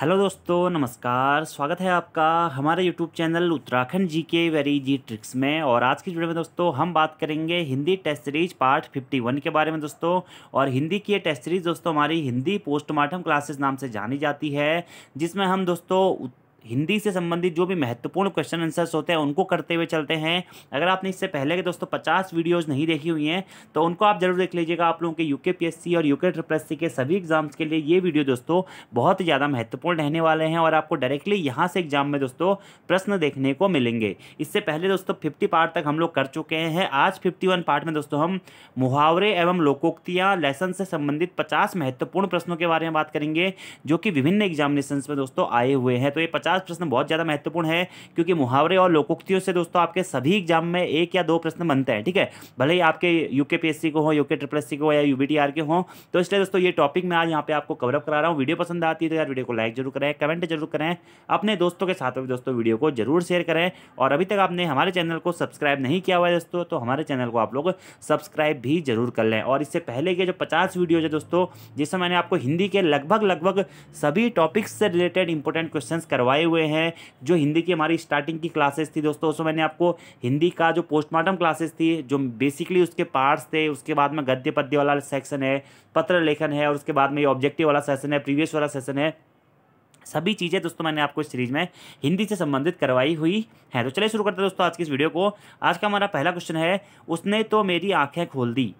hello दोस्तों नमस्कार स्वागत है आपका हमारे यूट्यूब चैनल उत्तराखंड जी के वेरी जी ट्रिक्स में और आज की वीडियो में दोस्तों हम बात करेंगे हिंदी टेस्ट सीरीज पार्ट 51 के बारे में दोस्तों और हिंदी की ये टेस्ट सीरीज दोस्तों हमारी हिंदी पोस्टमार्टम क्लासेस नाम से जानी जाती है जिसमें हम दोस्तों हिंदी से संबंधित जो भी महत्वपूर्ण क्वेश्चन आंसर्स होते हैं उनको करते हुए चलते हैं अगर आपने इससे पहले के दोस्तों पचास वीडियोस नहीं देखी हुई हैं तो उनको आप जरूर देख लीजिएगा आप लोगों के यूके पीएससी और यूके ट्रिपल के सभी एग्जाम्स के लिए ये वीडियो दोस्तों बहुत ज़्यादा महत्वपूर्ण रहने वाले हैं और आपको डायरेक्टली यहाँ से एग्जाम में दोस्तों प्रश्न देखने को मिलेंगे इससे पहले दोस्तों फिफ्टी पार्ट तक हम लोग कर चुके हैं आज फिफ्टी पार्ट में दोस्तों हम मुहावरे एवं लोकोक्तियाँ लेसन से संबंधित पचास महत्वपूर्ण प्रश्नों के बारे में बात करेंगे जो कि विभिन्न एग्जामिनेशन में दोस्तों आए हुए हैं तो ये पचास पचास प्रश्न बहुत ज़्यादा महत्वपूर्ण है क्योंकि मुहावरे और लोकोक्तियों से दोस्तों आपके सभी एग्जाम में एक या दो प्रश्न बनते हैं ठीक है भले ही आपके यूके पी एस सी को हो यूके ट्रिपल एस सी को हो या यू के हो तो इसलिए दोस्तों ये टॉपिक मैं आज यहाँ पे आपको कवरअप करा रहा हूँ वीडियो पसंद आती है तो यार वीडियो को लाइक जरूर करें कमेंट जरूर करें अपने दोस्तों के साथ भी दोस्तों वीडियो को जरूर शेयर करें और अभी तक आपने हमारे चैनल को सब्सक्राइब नहीं किया हुआ है दोस्तों तो हमारे चैनल को आप लोग सब्सक्राइब भी जरूर कर लें और इससे पहले के जो पचास वीडियोज है दोस्तों जिसमें मैंने आपको हिंदी के लगभग लगभग सभी टॉपिक्स से रिलेटेड इंपॉर्टेंट क्वेश्चन करवाए आए हुए हैं जो हिंदी की हमारी स्टार्टिंग की क्लासेस थी दोस्तों उसमें मैंने आपको हिंदी का जो पोस्टमार्टम क्लासेस थी जो बेसिकली उसके पार्ट्स थे उसके बाद में गद्य पद्य वाला सेक्शन है पत्र लेखन है और उसके बाद में ये ऑब्जेक्टिव वाला सेशन है प्रीवियस वाला सेशन है सभी चीज़ें दोस्तों मैंने आपको इस सीरीज में हिंदी से संबंधित करवाई हुई हैं तो चलिए शुरू करते हैं दोस्तों आज की इस वीडियो को आज का हमारा पहला क्वेश्चन है उसने तो मेरी आंखें खोल दी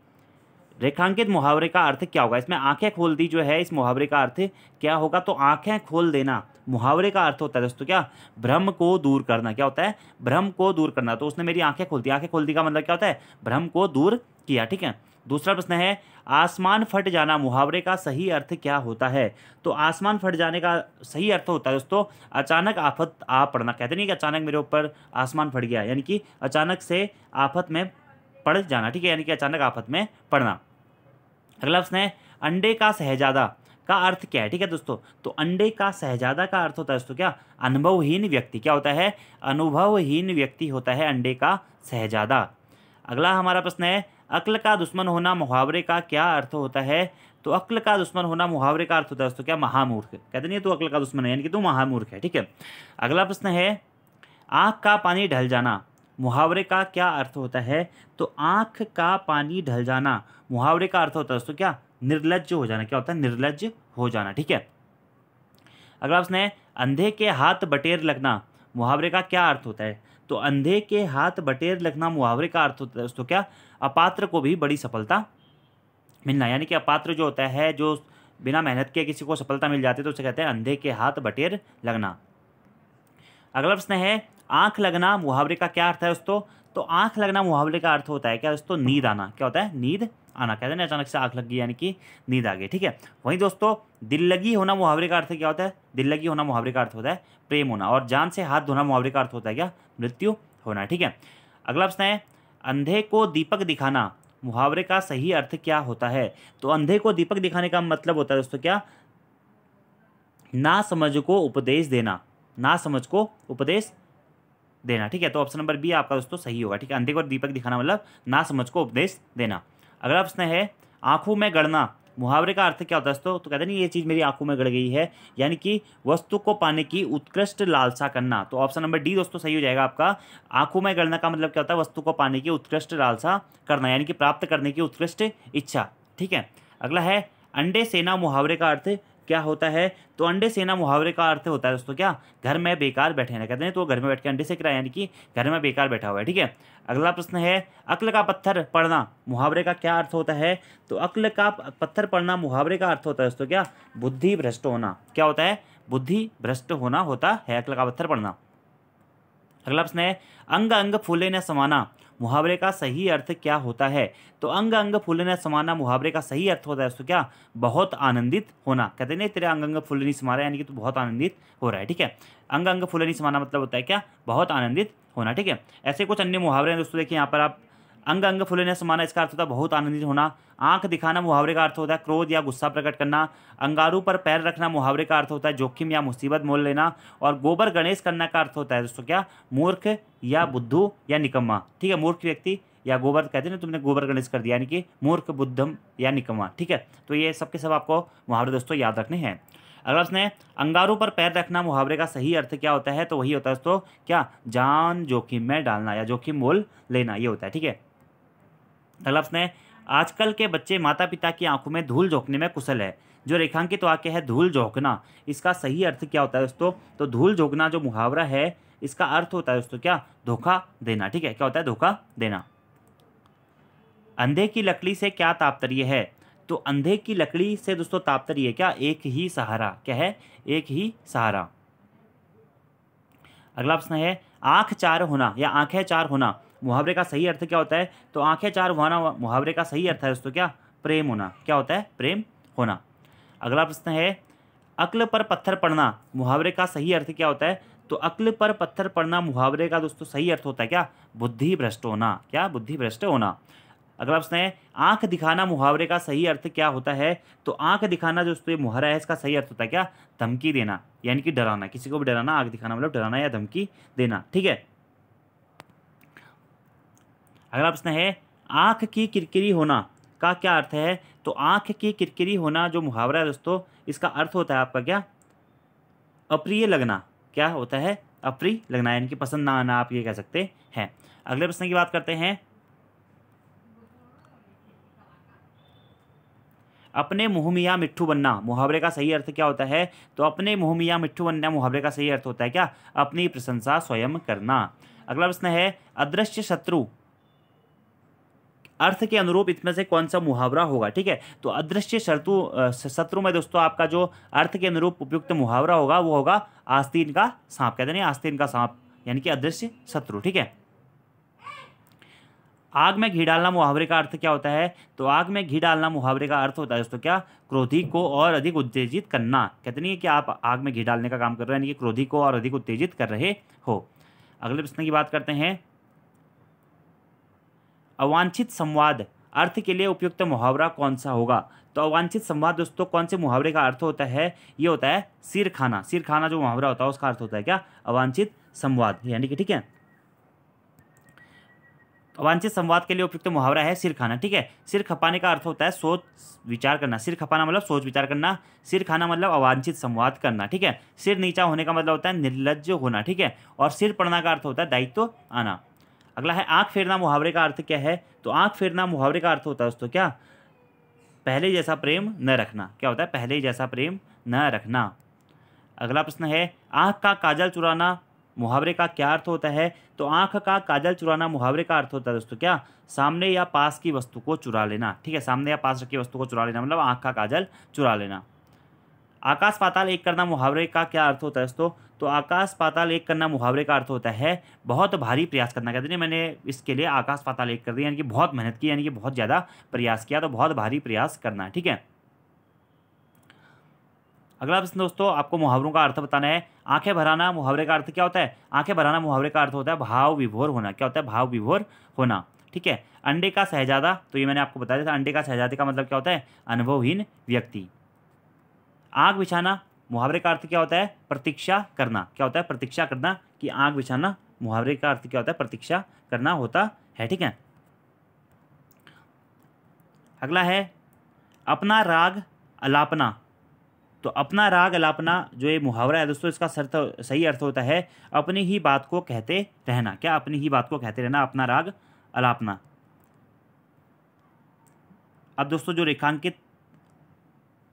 रेखांकित मुहावरे का अर्थ क्या होगा इसमें आंखें खोल दी जो है इस मुहावरे का अर्थ क्या होगा तो आंखें खोल देना मुहावरे का अर्थ होता है दोस्तों क्या भ्रम को दूर करना क्या होता है भ्रम को दूर करना तो उसने मेरी आंखें खोल दी आंखें खोल दी का मतलब क्या होता है भ्रम को दूर किया ठीक है दूसरा प्रश्न है आसमान फट जाना मुहावरे का सही अर्थ क्या होता है तो आसमान फट जाने का सही अर्थ होता है दोस्तों अचानक आफत आ पड़ना कहते नहीं कि अचानक मेरे ऊपर आसमान फट गया यानी कि अचानक से आफत में पड़ जाना ठीक है यानी कि अचानक आफत में पड़ना अगला प्रश्न है अंडे का शहजादा का अर्थ क्या है ठीक है दोस्तों तो अंडे का शहजादा का अर्थ होता है दोस्तों क्या अनुभवहीन व्यक्ति क्या होता है अनुभवहीन व्यक्ति होता है अंडे का शहजादा अगला हमारा प्रश्न है अक्ल का दुश्मन होना मुहावरे का क्या अर्थ होता है तो अक्ल का दुश्मन होना मुहावरे का अर्थ होता है दोस्तों क्या महामूर्ख कहते नहीं तो अक्ल का दुश्मन है यानी कि तू महामूर्ख है ठीक है अगला प्रश्न है आँख का पानी ढल जाना मुहावरे का क्या अर्थ होता है तो आँख का पानी ढल जाना मुहावरे का अर्थ होता है दोस्तों क्या निर्लज हो जाना क्या होता है निर्लज हो जाना ठीक है अगला प्रश्न है अंधे के हाथ बटेर लगना मुहावरे का क्या अर्थ होता है तो अंधे के हाथ बटेर लगना मुहावरे का अर्थ होता है दोस्तों क्या अपात्र को भी बड़ी सफलता मिलना यानी कि अपात्र जो होता है जो बिना मेहनत के किसी को सफलता मिल जाती है तो उसे कहते हैं अंधे के हाथ बटेर लगना अगला प्रश्न है आंख लगना मुहावरे का क्या अर्थ है दोस्तों तो आंख लगना मुहावरे का अर्थ होता है क्या दोस्तों नींद आना क्या होता है नींद आना कहते हैं अचानक से आंख लग गई यानी कि नींद आ गई ठीक है वहीं दोस्तों दिल लगी होना मुहावरे का अर्थ क्या होता है दिल लगी होना मुहावरे का अर्थ होता है प्रेम होना और जान से हाथ धोना मुहावरे का अर्थ होता है क्या मृत्यु होना ठीक है अगला प्रश्न है अंधे को दीपक दिखाना मुहावरे का सही अर्थ क्या होता है तो अंधे को दीपक दिखाने का मतलब होता है दोस्तों क्या ना समझ को उपदेश देना ना समझ को उपदेश देना ठीक है तो ऑप्शन नंबर बी आपका दोस्तों सही होगा ठीक है अंधे को दीपक दिखाना मतलब ना समझ को उपदेश देना अगला प्रश्न है आंखों में गढ़ना मुहावरे का अर्थ क्या होता है दोस्तों तो कहते नहीं ये चीज़ मेरी आंखों में गड़ गई है यानी कि वस्तु को पाने की उत्कृष्ट लालसा करना तो ऑप्शन नंबर डी दोस्तों सही हो जाएगा आपका आंखों में गड़ना का मतलब क्या होता है वस्तु को पाने की उत्कृष्ट लालसा करना यानी कि प्राप्त करने की उत्कृष्ट इच्छा ठीक है अगला है अंडे सेना मुहावरे का अर्थ क्या होता है तो अंडे सेना मुहावरे का अर्थ होता है दोस्तों क्या घर में बेकार बैठे रहना कहते हैं तो घर में बैठ के अंडे से रहा यानी कि घर में बेकार बैठा हुआ है ठीक है अगला प्रश्न है अक्ल का पत्थर पढ़ना मुहावरे का क्या अर्थ होता है तो अक्ल का पत्थर पढ़ना मुहावरे का अर्थ होता है दोस्तों क्या बुद्धि भ्रष्ट होना क्या होता है बुद्धि भ्रष्ट होना होता है अक्ल का पत्थर पढ़ना अगला प्रश्न है अंग अंग फूले न समाना मुहावरे का सही अर्थ क्या होता है तो अंग अंग फूलने समाना मुहावरे का सही अर्थ होता है उसको क्या बहुत आनंदित होना कहते नहीं तेरा अंग अंग फूलनी समाना यानी कि तू बहुत आनंदित हो रहा है ठीक है अंग अंग फूलनी समाना मतलब होता है क्या बहुत आनंदित होना ठीक है ऐसे कुछ अन्य मुहावरे हैं दोस्तों देखिए यहाँ पर आप अंग अंग से माना इसका अर्थ होता है बहुत आनंदित होना आंख दिखाना मुहावरे का अर्थ होता है क्रोध या गुस्सा प्रकट करना अंगारू पर पैर रखना मुहावरे का अर्थ होता है जोखिम या मुसीबत मोल लेना और गोबर गणेश करना का अर्थ होता है दोस्तों क्या मूर्ख या बुद्धू या निकम्मा ठीक है मूर्ख व्यक्ति या गोबर कहते हैं ना तुमने गोबर गणेश कर दिया यानी कि मूर्ख बुद्धम या निकम्मा ठीक है तो ये सबके सब आपको मुहावरे दोस्तों याद रखने हैं अगला उसने अंगारों पर पैर रखना मुहावरे का सही अर्थ क्या होता है तो वही होता है दोस्तों क्या जान जोखिम में डालना या जोखिम मोल लेना ये होता है ठीक है अगला प्रश्न है आजकल के बच्चे माता पिता की आंखों में धूल झोंकने में कुशल है जो रेखांकित तो वाक्य है धूल झोंकना इसका सही अर्थ क्या होता है दोस्तों तो धूल झोंकना जो मुहावरा है इसका अर्थ होता है दोस्तों क्या धोखा देना ठीक है क्या होता है धोखा देना अंधे की लकड़ी से क्या तापतर्य है तो अंधे की लकड़ी से दोस्तों तात्पर्य क्या एक ही सहारा क्या है एक ही सहारा अगला प्रश्न है आंख चार होना या आंखें चार होना मुहावरे का सही अर्थ क्या होता है तो आंखें चार वहाना मुहावरे का सही अर्थ है दोस्तों क्या प्रेम होना क्या होता है प्रेम होना अगला प्रश्न है अक्ल पर पत्थर पड़ना मुहावरे का सही अर्थ क्या होता है तो अक्ल पर पत्थर पड़ना मुहावरे का दोस्तों सही अर्थ होता है क्या बुद्धि भ्रष्ट होना क्या बुद्धि भ्रष्ट होना अगला प्रश्न है आंख दिखाना मुहावरे का सही अर्थ क्या होता है तो आंख दिखाना जो दोस्तों ये है इसका सही अर्थ होता है क्या धमकी देना यानी कि डराना किसी को भी डराना आंख दिखाना मतलब डराना या धमकी देना ठीक है अगला प्रश्न है आँख की किरकिरी होना का क्या अर्थ है तो आँख की किरकिरी होना जो मुहावरा है दोस्तों इसका अर्थ होता है आपका क्या अप्रिय लगना क्या होता है अप्रिय लगना यानी कि पसंद ना आना आप ये कह सकते हैं अगले प्रश्न की बात करते हैं अपने मुँह मिया मिट्ठू बनना मुहावरे का सही अर्थ क्या होता है तो अपने मुँह मिया मिट्ठू बनना मुहावरे का सही अर्थ होता है क्या अपनी प्रशंसा स्वयं करना अगला प्रश्न है अदृश्य शत्रु अर्थ के अनुरूप इसमें से कौन सा मुहावरा होगा ठीक है तो अदृश्य शत्रु शत्रु में दोस्तों आपका जो अर्थ के अनुरूप उपयुक्त मुहावरा होगा वो होगा आस्तीन का सांप कहते हैं आस्तीन का सांप यानी कि अदृश्य शत्रु ठीक है आग में घी डालना मुहावरे का अर्थ क्या होता है तो आग में घी डालना मुहावरे का अर्थ होता है दोस्तों क्या क्रोधी को और अधिक उत्तेजित करना कहते नहीं है कि आप आग में घी डालने का काम कर रहे हैं यानी कि क्रोधी को और अधिक उत्तेजित कर रहे हो अगले प्रश्न की बात करते हैं अवांछित संवाद अर्थ के लिए उपयुक्त मुहावरा कौन सा होगा तो अवांछित संवाद दोस्तों कौन से मुहावरे का अर्थ होता है ये होता है सिर खाना सिर खाना जो मुहावरा होता है उसका अर्थ होता है क्या अवांछित संवाद यानी कि ठीक है अवांछित संवाद के लिए उपयुक्त मुहावरा है सिर खाना ठीक है सिर खपाने का अर्थ होता है सोच विचार करना सिर खपाना मतलब सोच विचार करना सिर खाना मतलब अवांछित संवाद करना ठीक है सिर नीचा होने का मतलब होता है निर्लज होना ठीक है और सिर पड़ना का अर्थ होता है दायित्व आना अगला है आँख फेरना मुहावरे का अर्थ क्या है तो आँख फेरना मुहावरे का अर्थ होता है दोस्तों क्या पहले जैसा प्रेम न रखना क्या होता है पहले जैसा प्रेम न रखना अगला प्रश्न है आँख का काजल चुराना मुहावरे का क्या अर्थ होता है तो आँख का काजल चुराना मुहावरे का अर्थ होता है दोस्तों क्या सामने या पास की वस्तु को चुरा लेना ठीक है सामने या पास रखी वस्तु को चुरा लेना मतलब आँख का काजल चुरा लेना आकाश पाताल एक करना मुहावरे का क्या अर्थ होता है दोस्तों तो आकाश पाताल एक करना मुहावरे का अर्थ होता है बहुत भारी प्रयास करना कहते हैं मैंने इसके लिए आकाश पाताल एक कर दिया यानी कि बहुत मेहनत की यानी कि बहुत ज़्यादा प्रयास किया तो बहुत भारी प्रयास करना ठीक है अगला प्रश्न दोस्तों आपको मुहावरों का अर्थ बताना है आंखें भराना मुहावरे का अर्थ क्या होता है आंखें भराना मुहावरे का अर्थ होता है भाव विभोर होना क्या होता है भाव विभोर होना ठीक है अंडे का शहजादा तो ये मैंने आपको बताया था अंडे का शहजादे का मतलब क्या होता है अनुभवहीन व्यक्ति आग बिछाना मुहावरे का अर्थ क्या होता है प्रतीक्षा करना क्या होता है प्रतीक्षा करना कि आग बिछाना मुहावरे का अर्थ क्या होता है प्रतीक्षा करना होता है ठीक है अगला है अपना राग अलापना तो अपना राग अलापना जो ये मुहावरा है दोस्तों इसका सर्थ सही अर्थ होता है अपनी ही बात को कहते रहना क्या अपनी ही बात को कहते रहना अपना राग अलापना अब दोस्तों जो रेखांकित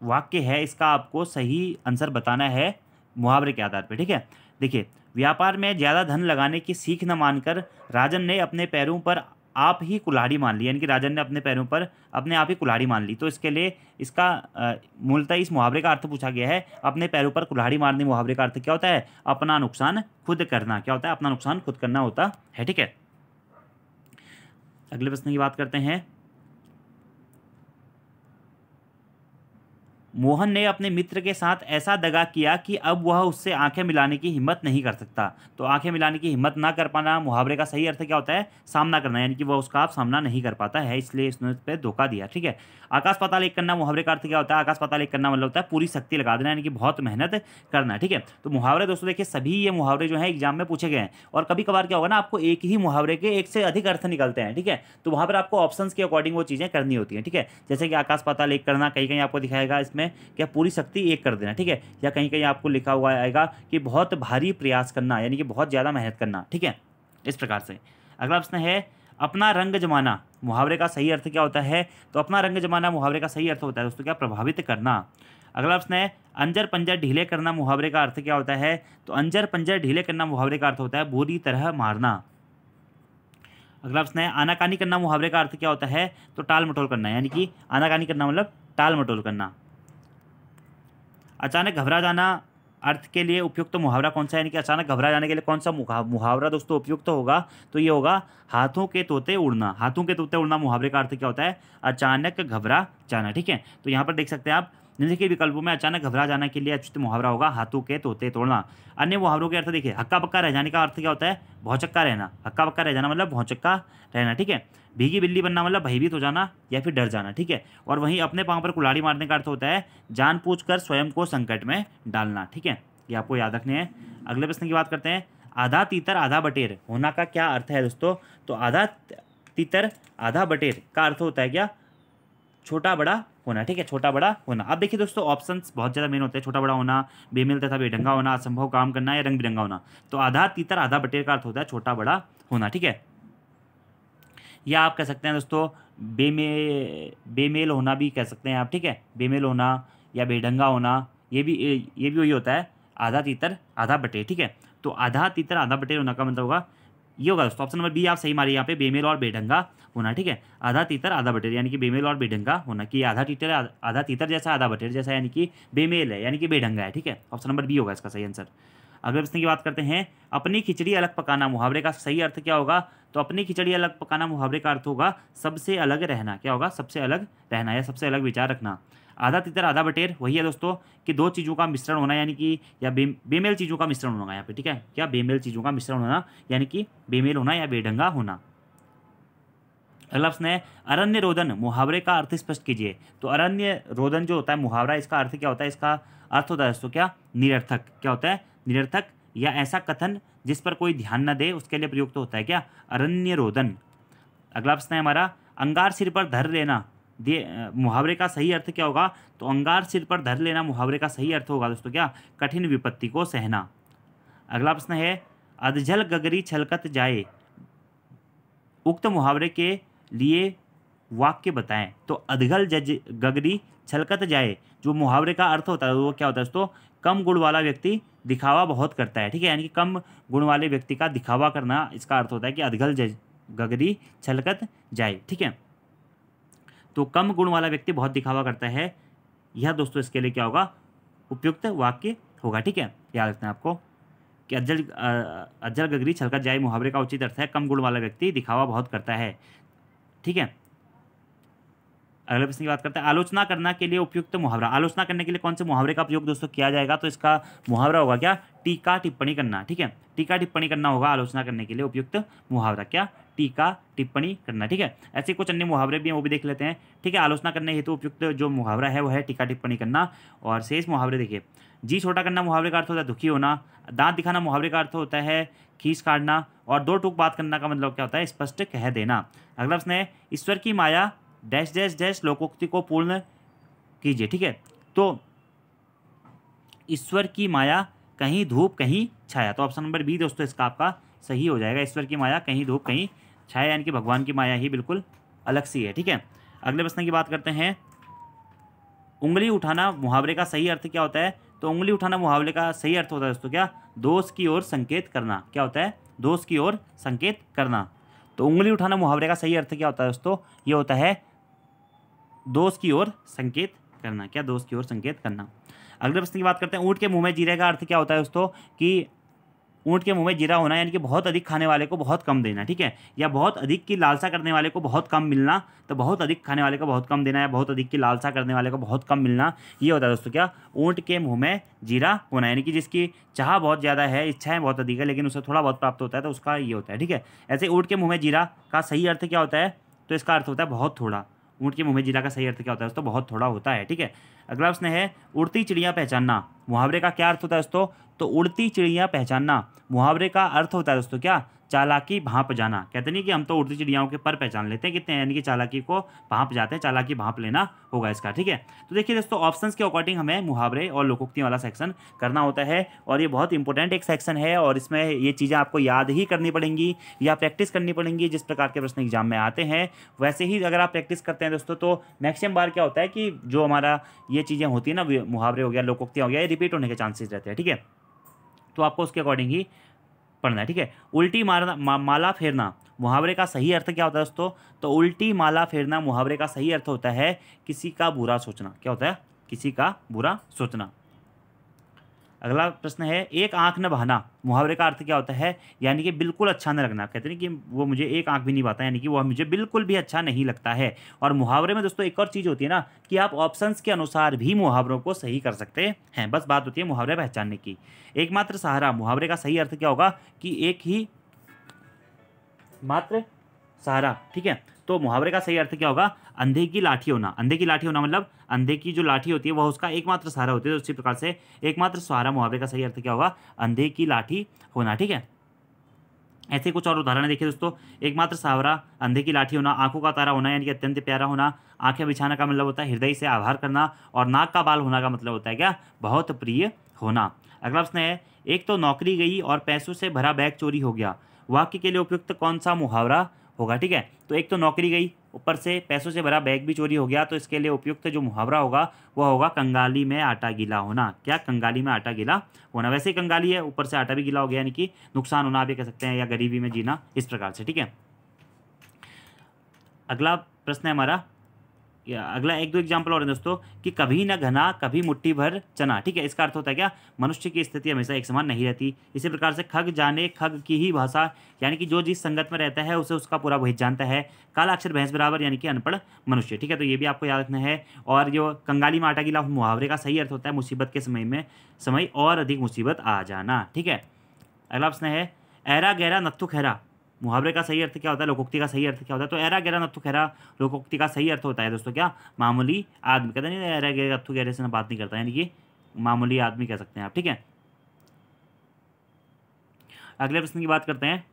वाक्य है इसका आपको सही आंसर बताना है मुहावरे के आधार पर ठीक है देखिए व्यापार में ज़्यादा धन लगाने की सीख न मानकर राजन ने अपने पैरों पर आप ही कुल्हाड़ी मान ली यानी कि राजन ने अपने पैरों पर अपने आप ही कुल्हाड़ी मान ली तो इसके लिए इसका मूलतः इस मुहावरे का अर्थ पूछा गया है अपने पैरों पर कुल्हाड़ी मारने मुहावरे का अर्थ क्या होता है अपना नुकसान खुद करना क्या होता है अपना नुकसान खुद करना होता है ठीक है अगले प्रश्न की बात करते हैं मोहन ने अपने मित्र के साथ ऐसा दगा किया कि अब वह उससे आंखें मिलाने की हिम्मत नहीं कर सकता तो आंखें मिलाने की हिम्मत ना कर पाना मुहावरे का सही अर्थ क्या होता है सामना करना यानी कि वह उसका आप सामना नहीं कर पाता है इसलिए इसने उस पर धोखा दिया ठीक है आकाश पाताल एक करना मुहावरे का अर्थ क्या होता है आकाश पाताल एक करना मतलब होता है पूरी शक्ति लगा देना यानी कि बहुत मेहनत करना ठीक है तो मुहावरे दोस्तों देखिए सभी ये मुहावरे जो है एग्जाम में पूछे गए हैं और कभी कभार क्या होगा ना आपको एक ही मुहावरे के एक से अधिक अर्थ निकलते हैं ठीक है तो वहाँ पर आपको ऑप्शन के अकॉर्डिंग वो चीज़ें करनी होती हैं ठीक है जैसे कि आकाश पाताल एक करना कहीं कहीं आपको दिखाएगा इसमें में क्या पूरी शक्ति एक कर देना ठीक है या कहीं कहीं आपको लिखा हुआ आएगा कि बहुत भारी प्रयास करना यानी कि बहुत ज़्यादा मेहनत करना ठीक है इस प्रकार से अगला प्रश्न है अपना रंग जमाना मुहावरे का सही अर्थ क्या होता है तो अपना रंग जमाना मुहावरे का सही अर्थ होता है दोस्तों क्या प्रभावित करना अगला प्रश्न है अंजर पंजर ढीले करना मुहावरे का अर्थ क्या होता है तो अंजर पंजर ढीले करना मुहावरे का अर्थ होता है बुरी तरह मारना अगला प्रश्न है आनाकानी करना मुहावरे का अर्थ क्या होता है तो टाल मटोल करना यानी कि आनाकानी करना मतलब टाल मटोल करना अचानक घबरा जाना अर्थ के लिए उपयुक्त तो मुहावरा कौन सा यानी कि अचानक घबरा जाने के लिए कौन सा मुहावरा दोस्तों उपयुक्त तो होगा तो ये होगा हाथों के तोते उड़ना हाथों के तोते उड़ना मुहावरे का अर्थ क्या होता है अचानक घबरा जाना ठीक है तो यहाँ पर देख सकते हैं आप निम्नलिखित विकल्पों में अचानक घबरा जाना के लिए अचुत मुहावरा होगा हाथों के तोते तोड़ना अन्य मुहावरों के अर्थ देखिए हक्का पक्का रह जाने का अर्थ क्या होता है भौचक्का रहना हक्का पक्का रह जाना मतलब भौचक्का रहना ठीक है भीगी बिल्ली बनना मतलब भयभीत हो जाना या फिर डर जाना ठीक है और वहीं अपने पाँव पर कुलाड़ी मारने का अर्थ होता है जान कर स्वयं को संकट में डालना ठीक है ये आपको याद रखने हैं अगले प्रश्न की बात करते हैं आधा तीतर आधा बटेर होना का क्या अर्थ है दोस्तों तो आधा तीतर आधा बटेर का अर्थ होता है क्या छोटा बड़ा होना ठीक है छोटा बड़ा होना अब देखिए दोस्तों ऑप्शन बहुत ज़्यादा मेन होते हैं छोटा बड़ा होना बेमिल तथा बेढंगा होना असंभव काम करना या रंग बिरंगा होना तो आधा तीतर आधा बटेर का अर्थ होता है छोटा बड़ा होना ठीक है या आप कह सकते हैं दोस्तों बेमे बेमेल होना भी कह सकते हैं आप ठीक है बेमेल होना या बेढंगा होना ये भी ये भी वही होता है आधा तीतर आधा बटेर ठीक है तो आधा तीतर आधा बटेर होना का मतलब होगा ये होगा दोस्तों ऑप्शन नंबर बी आप सही मारिए यहाँ पे बेमेल और बेडंगा होना ठीक है आधा तीतर आधा बटेर यानी कि बेमेल और बेडंगा होना कि आधा तीतर आधा तीतर जैसा आधा बटेर जैसा यानी कि बेमेल है यानी कि बेडंगा है ठीक है ऑप्शन नंबर बी होगा इसका सही आंसर अगले प्रश्न की बात करते हैं अपनी खिचड़ी अलग पकाना मुहावरे का सही अर्थ क्या होगा तो अपनी खिचड़ी अलग पकाना मुहावरे का अर्थ होगा सबसे अलग रहना क्या होगा सबसे अलग रहना या सबसे अलग विचार रखना आधा तितर आधा बटेर वही है दोस्तों कि दो चीज़ों का मिश्रण होना यानी कि या बे बेमेल चीज़ों का मिश्रण होना यहाँ पे ठीक है क्या बेमेल चीज़ों का मिश्रण होना यानी कि बेमेल होना या बेढंगा होना अगला प्रश्न है अरण्य रोदन मुहावरे का अर्थ स्पष्ट कीजिए तो अरण्य रोदन जो होता है मुहावरा इसका अर्थ क्या होता है इसका अर्थ होता है दोस्तों क्या निरर्थक क्या होता है निरर्थक या ऐसा कथन जिस पर कोई ध्यान न दे उसके लिए प्रयुक्त तो होता है क्या अरण्य रोदन अगला प्रश्न है हमारा अंगार सिर पर धर लेना दिए मुहावरे का सही अर्थ क्या होगा तो अंगार सिर पर धर लेना मुहावरे का सही अर्थ होगा दोस्तों क्या कठिन विपत्ति को सहना अगला प्रश्न है अधझल गगरी छलकत जाए उक्त मुहावरे के लिए वाक्य बताएं तो अधगल जज गगरी छलकत जाए जो मुहावरे का अर्थ होता है वो क्या होता है दोस्तों कम गुण वाला व्यक्ति दिखावा बहुत करता है ठीक है यानी कि कम गुण वाले व्यक्ति का दिखावा करना इसका अर्थ होता है कि अधगल जज गगरी छलकत जाए ठीक है तो कम गुण वाला व्यक्ति बहुत दिखावा करता है यह दोस्तों इसके लिए क्या होगा उपयुक्त वाक्य होगा ठीक है याद रखते हैं आपको कि अज्जल अज्जल गगरी छलका जाए मुहावरे का उचित अर्थ है कम गुण वाला व्यक्ति दिखावा बहुत करता है ठीक है अगले प्रश्न की बात करते हैं आलोचना करना के लिए उपयुक्त तो मुहावरा आलोचना करने के लिए कौन से मुहावरे का उपयोग दोस्तों किया जाएगा तो इसका मुहावरा होगा क्या टीका टिप्पणी करना ठीक है टीका टिप्पणी करना होगा आलोचना करने के लिए उपयुक्त तो मुहावरा क्या टीका टिप्पणी करना ठीक है ऐसे कुछ अन्य मुहावरे भी हैं वो भी देख लेते हैं ठीक है आलोचना करने हेतु उपयुक्त जो मुहावरा है वो है टीका टिप्पणी करना और शेष मुहावरे देखिए जी छोटा करना मुहावरे का अर्थ होता है दुखी होना दांत दिखाना मुहावरे का अर्थ होता है खींच काटना और दो टूक बात करना का मतलब क्या होता है स्पष्ट कह देना अगला प्रश्न है ईश्वर की माया डैश डैश डैश लोकोक्ति को पूर्ण कीजिए ठीक है तो ईश्वर की माया कहीं धूप कहीं छाया तो ऑप्शन नंबर बी दोस्तों इसका आपका सही हो जाएगा ईश्वर की माया कहीं धूप कहीं छाया यानी कि भगवान की माया ही बिल्कुल अलग सी है ठीक है अगले प्रश्न की बात करते हैं उंगली उठाना मुहावरे का सही अर्थ क्या होता है तो उंगली उठाना मुहावरे का सही अर्थ होता है दोस्तों क्या दोष की ओर संकेत करना क्या होता है दोष की ओर संकेत करना तो उंगली उठाना मुहावरे का सही अर्थ क्या होता है दोस्तों ये होता है दोष की ओर संकेत करना क्या दोष की ओर संकेत करना अगले प्रश्न की बात करते हैं ऊँट के मुँह में जीरे का अर्थ क्या होता है दोस्तों कि ऊँट के मुँह में जीरा होना यानी कि बहुत अधिक खाने वाले को बहुत कम देना ठीक है या बहुत अधिक की लालसा करने वाले को बहुत कम मिलना तो बहुत अधिक खाने वाले को बहुत कम देना या बहुत अधिक की लालसा करने वाले को बहुत कम मिलना ये होता है दोस्तों क्या ऊँट के मुँह में जीरा होना यानी कि जिसकी चाह बहुत ज़्यादा है इच्छाएँ बहुत अधिक है लेकिन उसे थोड़ा बहुत प्राप्त होता है तो उसका ये होता है ठीक है ऐसे ऊँट के मुँह में जीरा का सही अर्थ क्या होता है तो इसका अर्थ होता है बहुत थोड़ा ऊँट के मुँह में जिला का सही अर्थ क्या होता है दोस्तों बहुत थोड़ा होता है ठीक है अगला प्रश्न है उड़ती चिड़िया पहचानना मुहावरे का क्या अर्थ होता है दोस्तों तो उड़ती चिड़िया पहचानना मुहावरे का अर्थ होता है दोस्तों क्या चालाकी भाप जाना कहते नहीं कि हम तो उड़ती चिड़ियाओं के पर पहचान लेते हैं कितने यानी कि चालाकी को भाप जाते हैं चालाकी भाप लेना होगा इसका ठीक है तो देखिए दोस्तों ऑप्शन के अकॉर्डिंग हमें मुहावरे और लोकोक्ति वाला सेक्शन करना होता है और ये बहुत इंपॉर्टेंट एक सेक्शन है और इसमें ये चीज़ें आपको याद ही करनी पड़ेंगी या प्रैक्टिस करनी पड़ेंगी जिस प्रकार के प्रश्न एग्जाम में आते हैं वैसे ही अगर आप प्रैक्टिस करते हैं दोस्तों तो मैक्सिमम बार क्या होता है कि जो हमारा ये चीज़ें होती है ना मुहावरे हो गया लोकोक्तियाँ हो गया ये रिपीट होने के चांसेस रहते हैं ठीक है तो आपको उसके अकॉर्डिंग ही पढ़ना है ठीक है उल्टी मारना मा, माला फेरना मुहावरे का सही अर्थ क्या होता है दोस्तों तो उल्टी माला फेरना मुहावरे का सही अर्थ होता है किसी का बुरा सोचना क्या होता है किसी का बुरा सोचना अगला प्रश्न है एक आंख न बहाना मुहावरे का अर्थ क्या होता है यानी कि बिल्कुल अच्छा न लगना कहते हैं कि वो मुझे एक आंख भी नहीं पाता यानी कि वह मुझे बिल्कुल भी अच्छा नहीं लगता है और मुहावरे में दोस्तों एक और चीज़ होती है ना कि आप ऑप्शन के अनुसार भी मुहावरों को सही कर सकते हैं बस बात होती है मुहावरे पहचानने की एकमात्र सहारा मुहावरे का सही अर्थ क्या होगा कि एक ही मात्र सहारा ठीक है तो मुहावरे का सही अर्थ क्या होगा अंधे की लाठी होना अंधे की लाठी होना मतलब अंधे की जो लाठी होती है वह उसका एकमात्र सहारा होती है तो उसी प्रकार से एकमात्र सहारा मुहावरे का सही अर्थ क्या होगा अंधे की लाठी होना ठीक है ऐसे कुछ और उदाहरण देखिए दोस्तों एकमात्र सहारा अंधे की लाठी होना आंखों का तारा होना यानी कि अत्यंत प्यारा होना आंखें बिछाना का मतलब होता है हृदय से आभार करना और नाक का बाल होना का मतलब होता है क्या बहुत प्रिय होना अगला प्रश्न है एक तो नौकरी गई और पैसों से भरा बैग चोरी हो गया वाक्य के लिए उपयुक्त कौन सा मुहावरा होगा ठीक है तो एक तो नौकरी गई ऊपर से पैसों से भरा बैग भी चोरी हो गया तो इसके लिए उपयुक्त जो मुहावरा होगा वह होगा कंगाली में आटा गीला होना क्या कंगाली में आटा गीला होना वैसे ही कंगाली है ऊपर से आटा भी गीला हो गया यानी कि नुकसान होना आप कह सकते हैं या गरीबी में जीना इस प्रकार से ठीक है अगला प्रश्न है हमारा अगला एक दो एग्जाम्पल और है दोस्तों कि कभी ना घना कभी मुट्ठी भर चना ठीक है इसका अर्थ होता है क्या मनुष्य की स्थिति हमेशा एक समान नहीं रहती इसी प्रकार से खग जाने खग की ही भाषा यानी कि जो जिस संगत में रहता है उसे उसका पूरा भेज जानता है काला अक्षर भैंस बराबर यानी कि अनपढ़ मनुष्य ठीक है तो ये भी आपको याद रखना है और जो कंगाली माटा गिला मुहावरे का सही अर्थ होता है मुसीबत के समय में समय और अधिक मुसीबत आ जाना ठीक है अगला प्रश्न है ऐरा गहरा नत्थु खैरा मुहावरे का सही अर्थ क्या होता है लोकोक्ति का सही अर्थ क्या होता है तो एरा गहरा नत्थु खेरा लोकोक्ति का सही अर्थ होता है दोस्तों क्या मामूली आदमी कहते नहीं एरा गहरा नत्थु गहरे से बात नहीं करता यानी कि मामूली आदमी कह सकते हैं आप ठीक है अगले प्रश्न की बात करते हैं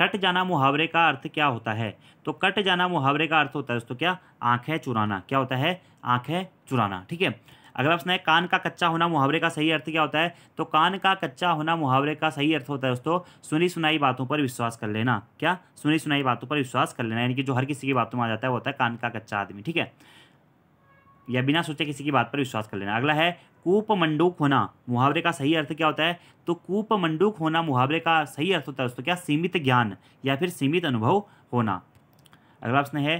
कट जाना मुहावरे का अर्थ क्या होता है तो कट जाना मुहावरे का अर्थ होता है दोस्तों क्या आंखें चुराना क्या होता है आंखें चुराना ठीक है अगला प्रश्न है कान का कच्चा होना मुहावरे का सही अर्थ क्या होता है तो कान का कच्चा होना मुहावरे का सही अर्थ होता है दोस्तों सुनी सुनाई बातों पर विश्वास कर लेना क्या सुनी सुनाई बातों पर विश्वास कर लेना यानी कि जो हर किसी की बातों में आ जाता है वो होता है कान का कच्चा आदमी ठीक है या बिना सोचे किसी की बात पर विश्वास कर लेना अगला है कूप मंडूक होना मुहावरे का सही अर्थ क्या होता है तो कूप मंडूक होना मुहावरे का सही अर्थ होता है दोस्तों क्या सीमित ज्ञान या फिर सीमित अनुभव होना अगला प्रश्न है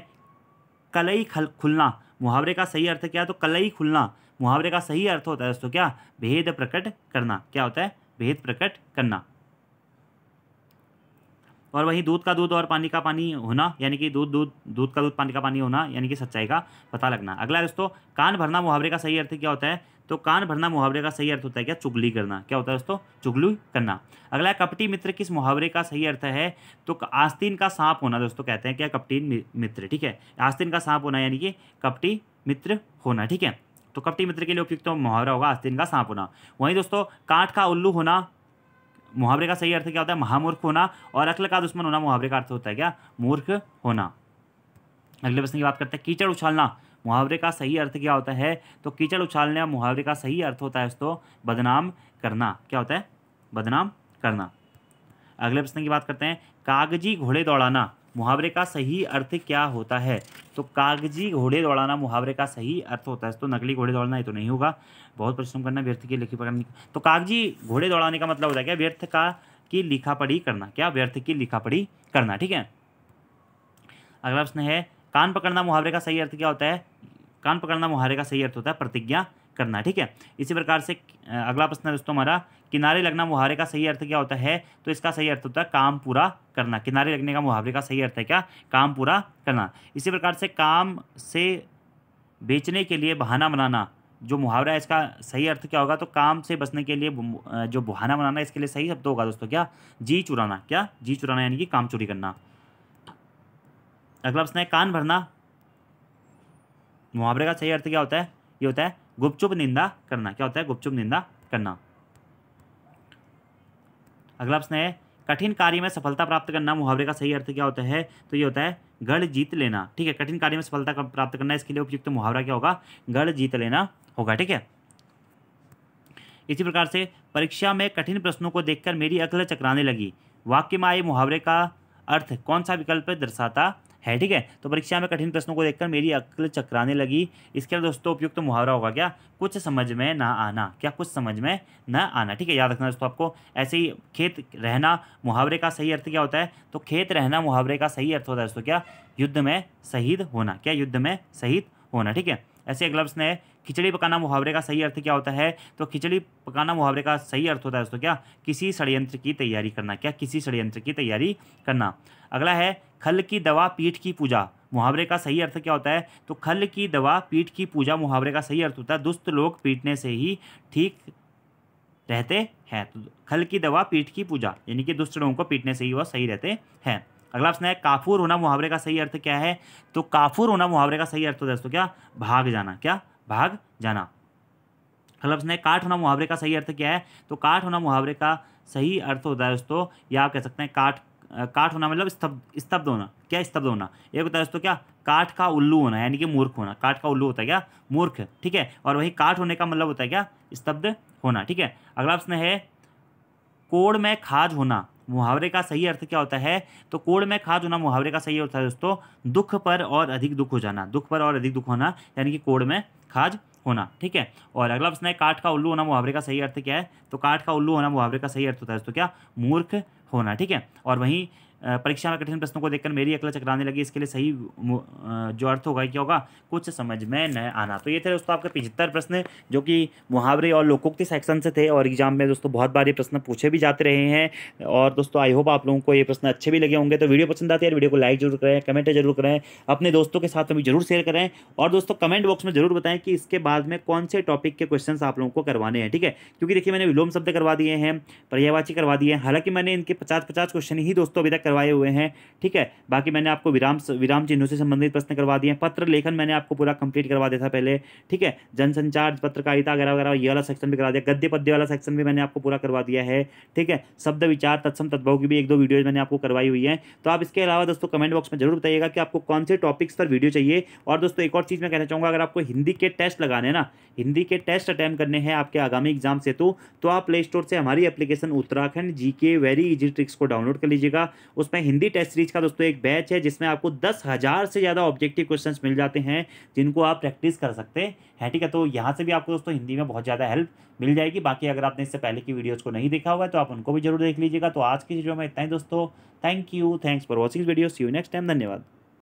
कलई खुलना मुहावरे का सही अर्थ क्या है तो कलई खुलना मुहावरे का सही अर्थ होता है दोस्तों क्या भेद प्रकट करना क्या होता है भेद प्रकट करना और वहीं दूध का दूध और पानी का पानी होना यानी कि दूध दूध दूध का दूध पानी का पानी होना यानी कि सच्चाई का पता लगना अगला दोस्तों कान भरना मुहावरे का सही अर्थ क्या होता है तो कान भरना मुहावरे का सही अर्थ होता है क्या चुगली करना क्या होता है दोस्तों चुगली करना अगला कपटी मित्र किस मुहावरे का सही अर्थ है तो आस्तीन का सांप होना दोस्तों कहते हैं क्या कपटी मित्र ठीक है आस्तीन का सांप होना यानी कि कपटी मित्र होना ठीक है तो कपटी मित्र के लिए उपयुक्त तो मुहावरा होगा आस्तीन का सांप होना वहीं दोस्तों काठ का उल्लू होना मुहावरे का सही अर्थ क्या होता है महामूर्ख होना और अकल का दुश्मन होना मुहावरे का अर्थ होता है क्या मूर्ख होना अगले प्रश्न की बात करते हैं कीचड़ उछालना मुहावरे का सही अर्थ क्या होता है तो कीचड़ उछालने या मुहावरे का सही अर्थ होता है दोस्तों बदनाम करना क्या होता है बदनाम करना अगले प्रश्न की बात करते हैं कागजी घोड़े दौड़ाना मुहावरे का सही अर्थ क्या होता है तो कागजी घोड़े दौड़ाना मुहावरे का सही अर्थ होता है तो नकली घोड़े दौड़ना ये तो नहीं होगा बहुत परिश्रम करना व्यर्थ की लिखी का तो कागजी घोड़े दौड़ाने का मतलब होता है क्या व्यर्थ का की लिखा पढ़ी करना क्या व्यर्थ की लिखा पढ़ी करना ठीक है अगला प्रश्न है कान पकड़ना मुहावरे का सही अर्थ क्या होता है कान पकड़ना मुहावरे का सही अर्थ होता है प्रतिज्ञा करना ठीक है इसी प्रकार से अगला प्रश्न है दोस्तों हमारा किनारे लगना मुहावरे का सही अर्थ क्या होता है तो इसका सही अर्थ होता है काम पूरा करना किनारे लगने का मुहावरे का सही अर्थ है क्या काम पूरा करना इसी प्रकार से काम से बेचने के लिए बहाना बनाना जो मुहावरा है इसका सही अर्थ क्या होगा तो काम से बचने के लिए जो बहाना बनाना इसके लिए सही शब्द होगा दोस्तों क्या जी चुराना क्या जी चुराना यानी कि काम चोरी करना अगला प्रश्न है कान भरना मुहावरे का सही अर्थ क्या होता है ये होता है गुपचुप निंदा करना क्या होता है गुपचुप निंदा करना अगला प्रश्न है कठिन कार्य में सफलता प्राप्त करना मुहावरे का सही अर्थ क्या होता है तो ये होता है गढ़ जीत लेना ठीक है कठिन कार्य में सफलता प्राप्त करना इसके लिए उपयुक्त मुहावरा क्या होगा गढ़ जीत लेना होगा ठीक है इसी प्रकार से परीक्षा में कठिन प्रश्नों को देखकर मेरी अकल चकराने लगी वाक्य में आए मुहावरे का अर्थ कौन सा विकल्प दर्शाता है ठीक है तो परीक्षा में कठिन प्रश्नों को देखकर मेरी अक्ल चकराने लगी इसके लिए दोस्तों उपयुक्त तो मुहावरा होगा क्या कुछ समझ में ना आना क्या कुछ समझ में ना आना ठीक है याद रखना दोस्तों आपको ऐसे ही खेत रहना मुहावरे का सही अर्थ क्या होता है तो खेत रहना मुहावरे का सही अर्थ होता है दोस्तों क्या युद्ध में शहीद होना क्या युद्ध में शहीद होना ठीक है ऐसे एक लफ्स ने खिचड़ी पकाना मुहावरे का सही अर्थ क्या होता है तो खिचड़ी पकाना मुहावरे का सही अर्थ होता है दोस्तों क्या किसी षडयंत्र की तैयारी करना क्या किसी षड़यंत्र की तैयारी करना अगला है खल की दवा पीठ की पूजा मुहावरे का सही अर्थ क्या होता है तो खल की दवा पीठ की पूजा मुहावरे का सही अर्थ होता है दुष्ट लोग पीटने से ही ठीक रहते हैं तो खल की दवा पीठ की पूजा यानी कि दुष्ट लोगों को पीटने से ही वह सही रहते हैं अगला प्रश्न है काफूर होना मुहावरे का सही अर्थ क्या है तो काफूर होना मुहावरे का सही अर्थ होता है दोस्तों क्या भाग जाना क्या भाग जाना प्रश्न ने काट होना मुहावरे का सही अर्थ क्या है तो काट होना मुहावरे का सही अर्थ होता है दोस्तों या आप कह सकते हैं काट काट होना मतलब स्तब्ध स्तब्ध होना क्या स्तब्ध होना एक होता है दोस्तों क्या काठ का उल्लू होना यानी कि मूर्ख होना काठ का उल्लू होता है क्या मूर्ख ठीक है और वही काठ होने का मतलब होता है क्या स्तब्ध होना ठीक है अगला प्रश्न है कोड़ में खाज होना मुहावरे का सही अर्थ क्या होता है तो कोड़ में खाद होना मुहावरे का सही अर्थ है दोस्तों दुख पर और अधिक दुख हो जाना दुख पर और अधिक दुख होना यानी कि कोड़ में खाज होना ठीक है और अगला प्रश्न है काठ का उल्लू होना मुहावरे का सही अर्थ क्या है तो काठ का उल्लू होना मुहावरे का सही अर्थ होता है दोस्तों क्या मूर्ख होना ठीक है और वहीं परीक्षा में कठिन प्रश्नों को देखकर मेरी अकल चकराने लगी इसके लिए सही जो अर्थ होगा क्या होगा कुछ समझ में न आना तो ये थे दोस्तों आपके पिछहत्तर प्रश्न जो कि मुहावरे और लोकोक्ति सेक्शन से थे और एग्जाम में दोस्तों बहुत बार ये प्रश्न पूछे भी जाते रहे हैं और दोस्तों आई होप आप लोगों को ये प्रश्न अच्छे भी लगे होंगे तो वीडियो पसंद आती है वीडियो को लाइक जरूर करें कमेंट जरूर करें अपने दोस्तों के साथ भी जरूर शेयर करें और दोस्तों कमेंट बॉक्स में जरूर बताएं कि इसके बाद में कौन से टॉपिक के क्वेश्चन आप लोगों को करवाने हैं ठीक है क्योंकि देखिए मैंने विलोम शब्द करवा दिए हैं पर्यायवाची करवा दिए हैं हालांकि मैंने इनके पचास पचास क्वेश्चन ही दोस्तों अभी तक करवाए हुए हैं ठीक है बाकी मैंने आपको विराम विराम चिन्हों से संबंधित प्रश्न करवा दिए हैं पत्र लेखन मैंने आपको पूरा कंप्लीट करवा दिया था पहले ठीक है जनसंचार पत्रकारिता वगैरह वगैरह ये वाला सेक्शन भी करा दिया गद्य पद्य वाला सेक्शन भी मैंने आपको पूरा करवा दिया है ठीक है शब्द विचार तत्सम तद्भव की भी एक दो वीडियोज मैंने आपको करवाई हुई है तो आप इसके अलावा दोस्तों कमेंट बॉक्स में जरूर बताइएगा कि आपको कौन से टॉपिक्स पर वीडियो चाहिए और दोस्तों एक और चीज़ मैं कहना चाहूँगा अगर आपको हिंदी के टेस्ट लगाने ना हिंदी के टेस्ट अटैम्प करने हैं आपके आगामी एग्जाम से तो, तो आप प्ले स्टोर से हमारी application Uttarakhand G very easy tricks को डाउनलोड कर लीजिएगा उसमें हिंदी टेस्ट सीरीज का दोस्तों एक बैच है जिसमें आपको दस हज़ार से ज़्यादा ऑब्जेक्टिव क्वेश्चन मिल जाते हैं जिनको आप प्रैक्टिस कर सकते हैं ठीक है तो यहाँ से भी आपको दोस्तों हिंदी में बहुत ज़्यादा हेल्प मिल जाएगी बाकी अगर आपने इससे पहले की वीडियोज़ को नहीं देखा हुआ है तो आप उनको भी जरूर देख लीजिएगा तो आज की वीडियो में इतना ही दोस्तों thank you thanks for watching video see you next time धन्यवाद